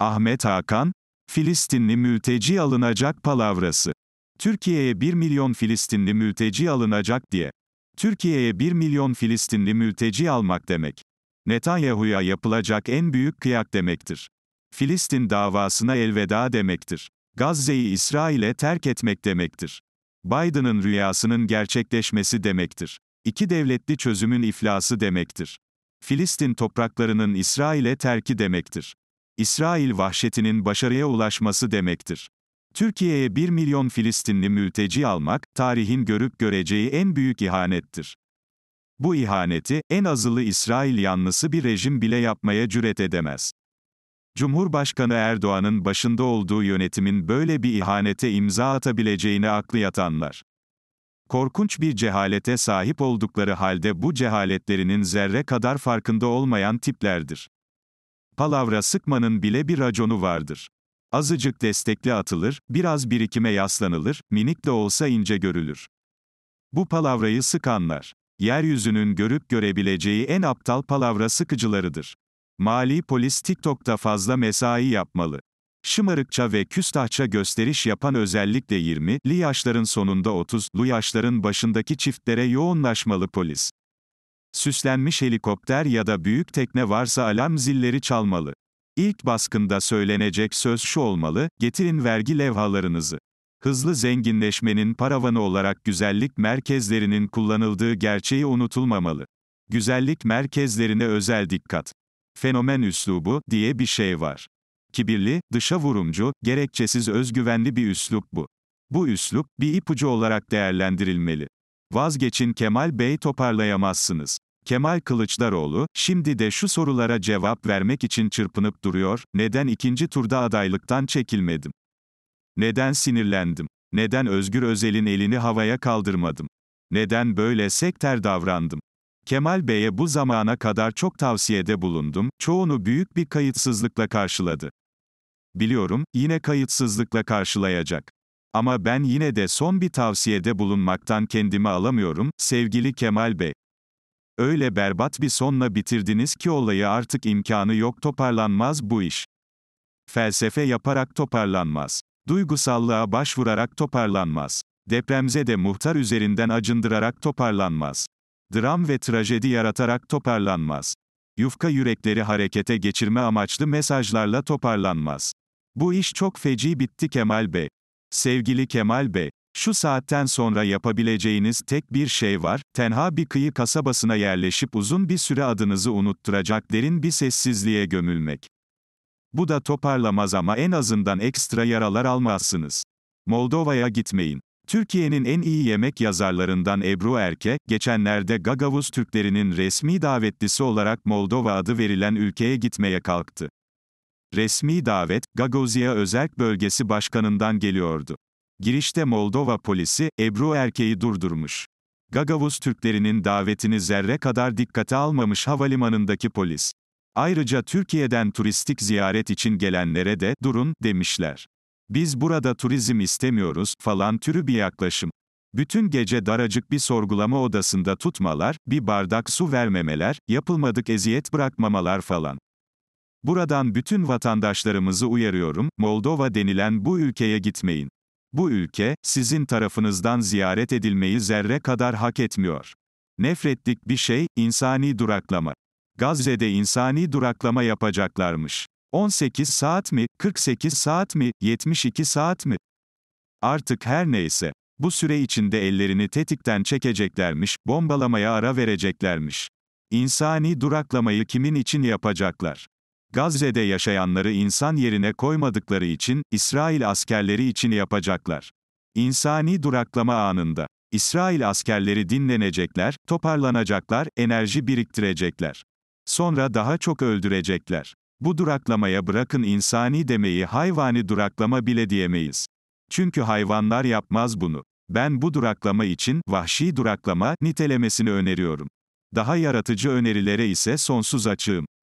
Ahmet Hakan, Filistinli mülteci alınacak palavrası. Türkiye'ye 1 milyon Filistinli mülteci alınacak diye. Türkiye'ye 1 milyon Filistinli mülteci almak demek. Netanyahu'ya yapılacak en büyük kıyak demektir. Filistin davasına elveda demektir. Gazze'yi İsrail'e terk etmek demektir. Biden'ın rüyasının gerçekleşmesi demektir. İki devletli çözümün iflası demektir. Filistin topraklarının İsrail'e terki demektir. İsrail vahşetinin başarıya ulaşması demektir. Türkiye'ye 1 milyon Filistinli mülteci almak, tarihin görüp göreceği en büyük ihanettir. Bu ihaneti, en azılı İsrail yanlısı bir rejim bile yapmaya cüret edemez. Cumhurbaşkanı Erdoğan'ın başında olduğu yönetimin böyle bir ihanete imza atabileceğini aklı yatanlar. Korkunç bir cehalete sahip oldukları halde bu cehaletlerinin zerre kadar farkında olmayan tiplerdir. Palavra sıkmanın bile bir raconu vardır. Azıcık destekli atılır, biraz birikime yaslanılır, minik de olsa ince görülür. Bu palavrayı sıkanlar, yeryüzünün görüp görebileceği en aptal palavra sıkıcılarıdır. Mali polis TikTok'ta fazla mesai yapmalı. Şımarıkça ve küstahça gösteriş yapan özellikle 20'li yaşların sonunda 30'lu yaşların başındaki çiftlere yoğunlaşmalı polis. Süslenmiş helikopter ya da büyük tekne varsa alarm zilleri çalmalı. İlk baskında söylenecek söz şu olmalı, getirin vergi levhalarınızı. Hızlı zenginleşmenin paravanı olarak güzellik merkezlerinin kullanıldığı gerçeği unutulmamalı. Güzellik merkezlerine özel dikkat. Fenomen üslubu diye bir şey var. Kibirli, dışa vurumcu, gerekçesiz özgüvenli bir üslup bu. Bu üslup bir ipucu olarak değerlendirilmeli. Vazgeçin Kemal Bey toparlayamazsınız. Kemal Kılıçdaroğlu, şimdi de şu sorulara cevap vermek için çırpınıp duruyor, neden ikinci turda adaylıktan çekilmedim? Neden sinirlendim? Neden Özgür Özel'in elini havaya kaldırmadım? Neden böyle sekter davrandım? Kemal Bey'e bu zamana kadar çok tavsiyede bulundum, çoğunu büyük bir kayıtsızlıkla karşıladı. Biliyorum, yine kayıtsızlıkla karşılayacak. Ama ben yine de son bir tavsiyede bulunmaktan kendimi alamıyorum, sevgili Kemal Bey. Öyle berbat bir sonla bitirdiniz ki olayı artık imkanı yok toparlanmaz bu iş. Felsefe yaparak toparlanmaz. Duygusallığa başvurarak toparlanmaz. Depremze de muhtar üzerinden acındırarak toparlanmaz. Dram ve trajedi yaratarak toparlanmaz. Yufka yürekleri harekete geçirme amaçlı mesajlarla toparlanmaz. Bu iş çok feci bitti Kemal Bey. Sevgili Kemal Bey, şu saatten sonra yapabileceğiniz tek bir şey var, tenha bir kıyı kasabasına yerleşip uzun bir süre adınızı unutturacak derin bir sessizliğe gömülmek. Bu da toparlamaz ama en azından ekstra yaralar almazsınız. Moldova'ya gitmeyin. Türkiye'nin en iyi yemek yazarlarından Ebru Erke, geçenlerde Gagavuz Türklerinin resmi davetlisi olarak Moldova adı verilen ülkeye gitmeye kalktı. Resmi davet, Gagozya Özerk Bölgesi Başkanı'ndan geliyordu. Girişte Moldova polisi, Ebru erkeği durdurmuş. Gagavuz Türklerinin davetini zerre kadar dikkate almamış havalimanındaki polis. Ayrıca Türkiye'den turistik ziyaret için gelenlere de, durun, demişler. Biz burada turizm istemiyoruz, falan türü bir yaklaşım. Bütün gece daracık bir sorgulama odasında tutmalar, bir bardak su vermemeler, yapılmadık eziyet bırakmamalar falan. Buradan bütün vatandaşlarımızı uyarıyorum, Moldova denilen bu ülkeye gitmeyin. Bu ülke, sizin tarafınızdan ziyaret edilmeyi zerre kadar hak etmiyor. Nefretlik bir şey, insani duraklama. Gazze'de insani duraklama yapacaklarmış. 18 saat mi, 48 saat mi, 72 saat mi? Artık her neyse. Bu süre içinde ellerini tetikten çekeceklermiş, bombalamaya ara vereceklermiş. İnsani duraklamayı kimin için yapacaklar? Gazze'de yaşayanları insan yerine koymadıkları için, İsrail askerleri için yapacaklar. İnsani duraklama anında. İsrail askerleri dinlenecekler, toparlanacaklar, enerji biriktirecekler. Sonra daha çok öldürecekler. Bu duraklamaya bırakın insani demeyi hayvani duraklama bile diyemeyiz. Çünkü hayvanlar yapmaz bunu. Ben bu duraklama için vahşi duraklama nitelemesini öneriyorum. Daha yaratıcı önerilere ise sonsuz açığım.